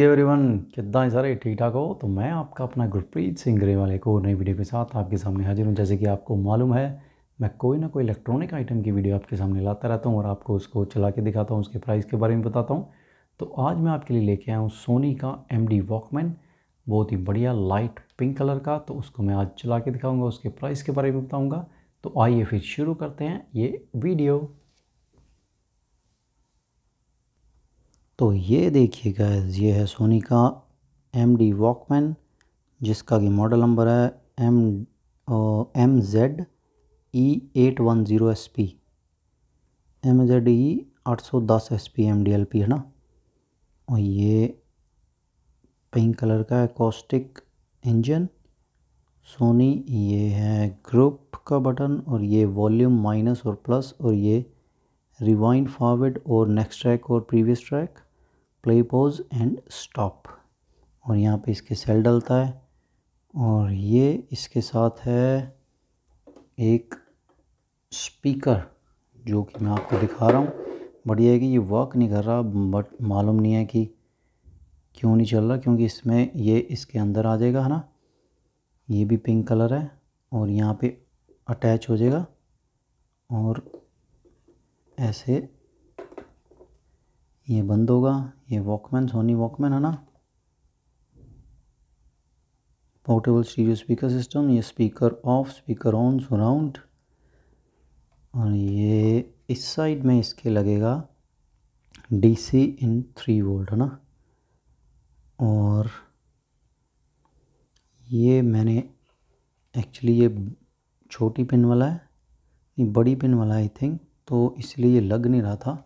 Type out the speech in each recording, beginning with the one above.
everyone कितना है सारे ठीक ठाक हो तो मैं आपका अपना गुरप्रीत सिंह ग्रेवाल को नई वीडियो के साथ आपके सामने हाजिर हूँ जैसे कि आपको मालूम है मैं कोई ना कोई इलेक्ट्रॉनिक आइटम की वीडियो आपके सामने लाता रहता हूँ और आपको उसको चला के दिखाता हूँ उसके प्राइस के बारे में बताता हूँ तो आज मैं आपके लिए लेके आया हूँ सोनी का एम डी वॉकमैन बहुत ही बढ़िया लाइट पिंक कलर का तो उसको मैं आज चला के दिखाऊँगा उसके प्राइस के बारे में बताऊँगा तो आइए फिर शुरू करते हैं ये वीडियो तो ये देखिए गैज ये है सोनी का एम डी वॉकमैन जिसका कि मॉडल नंबर है M M Z E eight one zero S P M Z E आठ सौ दस S P M D L P है ना और ये पिंक कलर का है कॉस्टिक इंजन सोनी ये है ग्रुप का बटन और ये वॉल्यूम माइनस और प्लस और ये रिवाइंड फॉरवर्ड और नेक्स्ट ट्रैक और previous track play pause and stop और यहाँ पे इसके सेल डलता है और ये इसके साथ है एक स्पीकर जो कि मैं आपको दिखा रहा हूँ बढ़िया है कि ये वर्क नहीं कर रहा बट मालूम नहीं है कि क्यों नहीं चल रहा क्योंकि इसमें ये इसके अंदर आ जाएगा है ना ये भी पिंक कलर है और यहाँ पे अटैच हो जाएगा और ऐसे ये बंद होगा ये वॉकमैन सोनी वॉकमैन है ना पोर्टेबल स्टीरियो स्पीकर सिस्टम ये speaker off speaker on surround और ये इस साइड में इसके लगेगा डीसी इन थ्री वोल्ट है ना और ये मैंने एक्चुअली ये छोटी पिन वाला है नहीं बड़ी पिन वाला आई थिंक तो इसलिए ये लग नहीं रहा था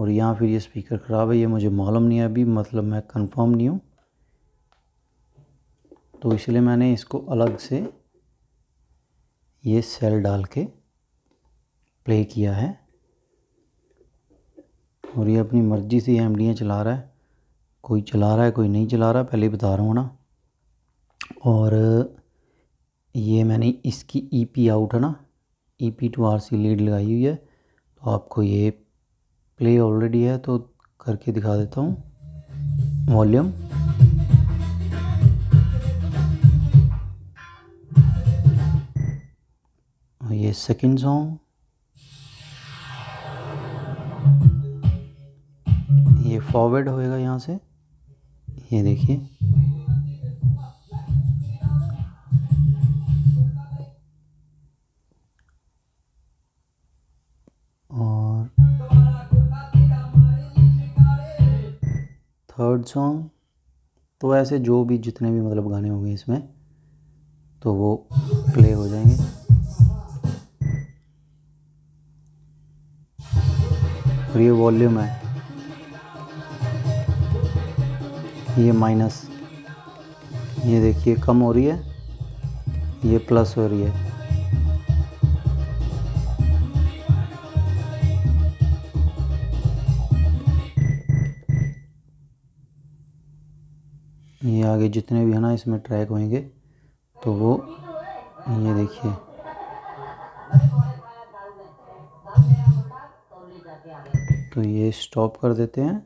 और यहाँ फिर ये स्पीकर ख़राब है ये मुझे मालूम नहीं है अभी मतलब मैं कंफर्म नहीं हूँ तो इसलिए मैंने इसको अलग से ये सेल डाल के प्ले किया है और ये अपनी मर्ज़ी से एम चला रहा है कोई चला रहा है कोई नहीं चला रहा पहले बता रहा हूँ ना और ये मैंने इसकी ई पी आउट है ना E P two R C lead लगाई हुई है तो आपको ये प्ले ऑलरेडी है तो करके दिखा देता हूँ वॉल्यूम ये सेकंड सॉन्ग ये फॉरवर्ड होएगा यहाँ से ये देखिए सॉन्ग तो ऐसे जो भी जितने भी मतलब गाने होंगे इसमें तो वो प्ले हो जाएंगे और ये वॉल्यूम है ये माइनस ये देखिए कम हो रही है ये प्लस हो रही है आगे जितने भी है ना इसमें ट्रैक होंगे तो वो ये देखिए तो ये स्टॉप कर देते हैं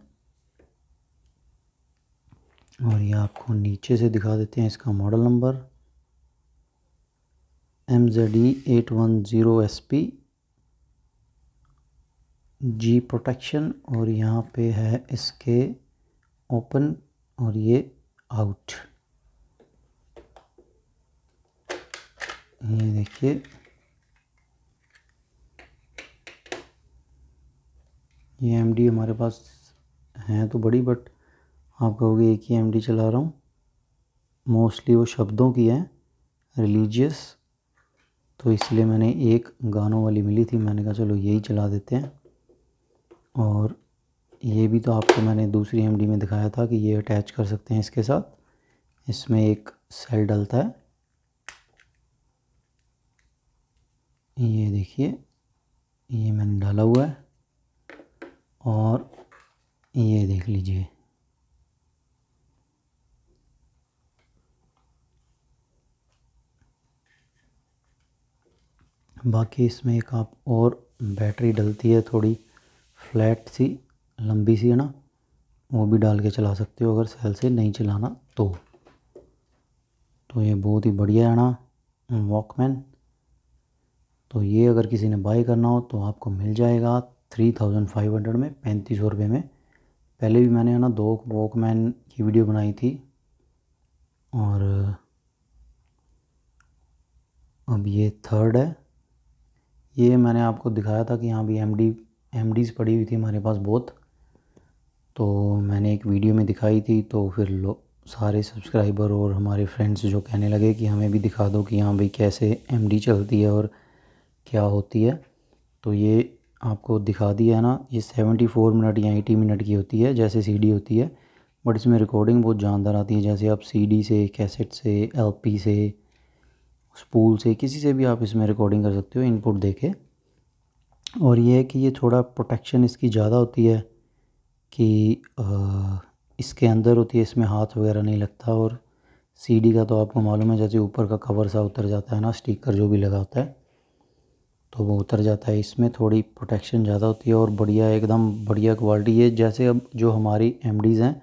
और ये आपको नीचे से दिखा देते हैं इसका model number M Z E eight one zero S P G protection और यहाँ पे है इसके ओपन और ये आउट ये देखिए ये एम डी हमारे पास हैं तो बड़ी बट आप कहोगे एक ही एम डी चला रहा हूँ मोस्टली वो शब्दों की है रिलीजियस तो इसलिए मैंने एक गानों वाली मिली थी मैंने कहा चलो यही चला देते हैं और ये भी तो आपको मैंने दूसरी एमडी में दिखाया था कि ये अटैच कर सकते हैं इसके साथ इसमें एक सेल डलता है ये देखिए ये मैंने डाला हुआ है और ये देख लीजिए बाकी इसमें एक आप और बैटरी डलती है थोड़ी फ्लैट सी लंबी सी है ना वो भी डाल के चला सकते हो अगर सेल से नहीं चलाना तो तो ये बहुत ही बढ़िया है ना वॉकमैन तो ये अगर किसी ने बाई करना हो तो आपको मिल जाएगा थ्री थाउजेंड फाइव हंड्रेड में पैंतीस सौ रुपये में पहले भी मैंने है ना दो वॉकमैन की वीडियो बनाई थी और अब ये थर्ड है ये मैंने आपको दिखाया था कि यहाँ भी एम डी एम डीज़ पड़ी हुई थी हमारे पास बहुत तो मैंने एक वीडियो में दिखाई थी तो फिर लो सारे सब्सक्राइबर और हमारे फ्रेंड्स जो कहने लगे कि हमें भी दिखा दो कि हाँ भाई कैसे एमडी चलती है और क्या होती है तो ये आपको दिखा दिया है ना ये सेवेंटी फोर मिनट या एटी मिनट की होती है जैसे सीडी होती है बट इसमें रिकॉर्डिंग बहुत जानदार आती है जैसे आप सीडी से कैसेट से एलपी से स्पूल से किसी से भी आप इसमें रिकॉर्डिंग कर सकते हो इनपुट देके और ये है कि ये थोड़ा प्रोटेक्शन इसकी ज़्यादा होती है कि इसके अंदर होती है इसमें हाथ वगैरह नहीं लगता और सीडी का तो आपको मालूम है जैसे ऊपर का कवर सा उतर जाता है ना स्टिकर जो भी लगा होता है तो वो उतर जाता है इसमें थोड़ी प्रोटेक्शन ज़्यादा होती है और बढ़िया एकदम बढ़िया क्वालिटी है जैसे अब जो हमारी एम हैं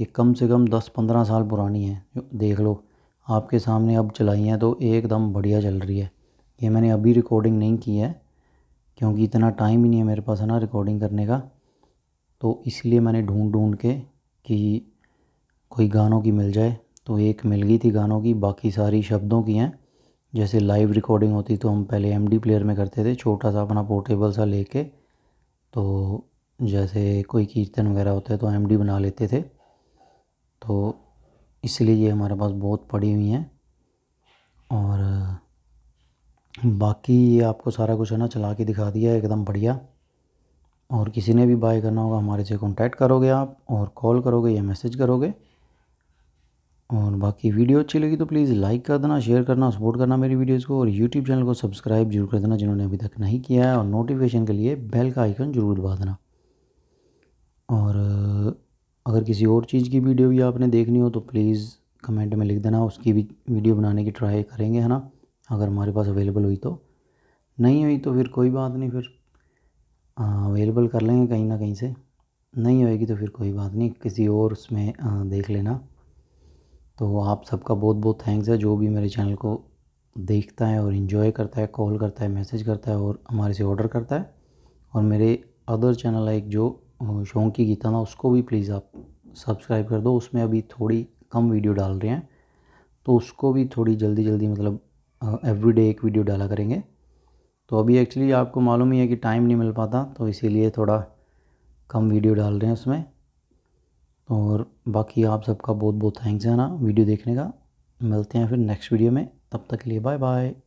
ये कम से कम दस पंद्रह साल पुरानी है देख लो आपके सामने अब चलाई हैं तो एकदम बढ़िया चल रही है ये मैंने अभी रिकॉर्डिंग नहीं की है क्योंकि इतना टाइम ही नहीं है मेरे पास है ना रिकॉर्डिंग करने का तो इसलिए मैंने ढूंढ ढूंढ के कि कोई गानों की मिल जाए तो एक मिल गई थी गानों की बाकी सारी शब्दों की हैं जैसे लाइव रिकॉर्डिंग होती तो हम पहले एम प्लेयर में करते थे छोटा सा अपना पोर्टेबल सा ले तो जैसे कोई कीर्तन वगैरह होता है तो एम बना लेते थे तो इसलिए ये हमारे पास बहुत पड़ी हुई हैं और बाकी ये आपको सारा कुछ है ना चला के दिखा दिया एकदम बढ़िया और किसी ने भी बाय करना होगा हमारे से कॉन्टैक्ट करोगे आप और कॉल करोगे या मैसेज करोगे और बाकी वीडियो अच्छी लगी तो प्लीज़ लाइक कर देना शेयर करना सपोर्ट करना मेरी वीडियोस को और यूट्यूब चैनल को सब्सक्राइब जरूर कर देना जिन्होंने अभी तक नहीं किया है और नोटिफिकेशन के लिए बेल का आइकन जरूर दबा देना और अगर किसी और चीज़ की वीडियो भी आपने देखनी हो तो प्लीज़ कमेंट में लिख देना उसकी भी वीडियो बनाने की ट्राई करेंगे है ना अगर हमारे पास अवेलेबल हुई तो नहीं हुई तो फिर कोई बात नहीं फिर अवेलेबल हाँ, कर लेंगे कहीं ना कहीं से नहीं होएगी तो फिर कोई बात नहीं किसी और उसमें देख लेना तो आप सबका बहुत बहुत थैंक्स है जो भी मेरे चैनल को देखता है और इन्जॉय करता है कॉल करता है मैसेज करता है और हमारे से ऑर्डर करता है और मेरे अदर चैनल है एक जो शौकी गीता ना उसको भी प्लीज़ आप सब्सक्राइब कर दो उसमें अभी थोड़ी कम वीडियो डाल रहे हैं तो उसको भी थोड़ी जल्दी जल्दी मतलब एवरीडे एक वीडियो डाला करेंगे तो अभी एक्चुअली आपको मालूम ही है कि टाइम नहीं मिल पाता तो इसीलिए थोड़ा कम वीडियो डाल रहे हैं उसमें और बाकी आप सबका बहुत बहुत थैंक्स है ना वीडियो देखने का मिलते हैं फिर नेक्स्ट वीडियो में तब तक के लिए बाय बाय